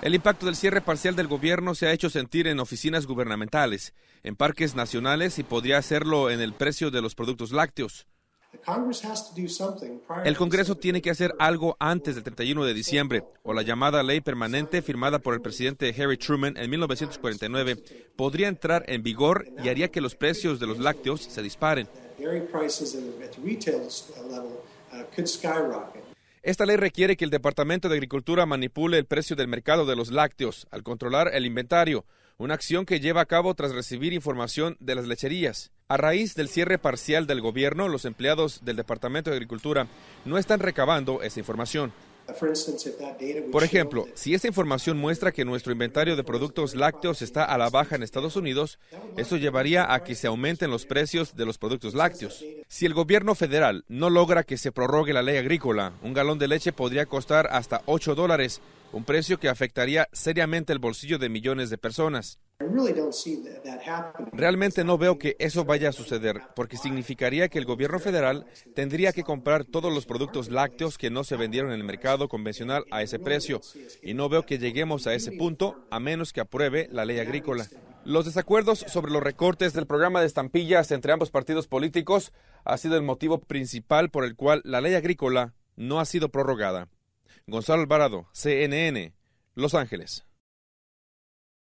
El impacto del cierre parcial del gobierno se ha hecho sentir en oficinas gubernamentales, en parques nacionales y podría hacerlo en el precio de los productos lácteos. El Congreso tiene que hacer algo antes del 31 de diciembre, o la llamada ley permanente firmada por el presidente Harry Truman en 1949 podría entrar en vigor y haría que los precios de los lácteos se disparen. Esta ley requiere que el Departamento de Agricultura manipule el precio del mercado de los lácteos al controlar el inventario una acción que lleva a cabo tras recibir información de las lecherías. A raíz del cierre parcial del gobierno, los empleados del Departamento de Agricultura no están recabando esa información. Por ejemplo, si esa información muestra que nuestro inventario de productos lácteos está a la baja en Estados Unidos, eso llevaría a que se aumenten los precios de los productos lácteos. Si el gobierno federal no logra que se prorrogue la ley agrícola, un galón de leche podría costar hasta 8 dólares un precio que afectaría seriamente el bolsillo de millones de personas. Realmente no veo que eso vaya a suceder, porque significaría que el gobierno federal tendría que comprar todos los productos lácteos que no se vendieron en el mercado convencional a ese precio, y no veo que lleguemos a ese punto a menos que apruebe la ley agrícola. Los desacuerdos sobre los recortes del programa de estampillas entre ambos partidos políticos ha sido el motivo principal por el cual la ley agrícola no ha sido prorrogada. Gonzalo Alvarado, CNN, Los Ángeles.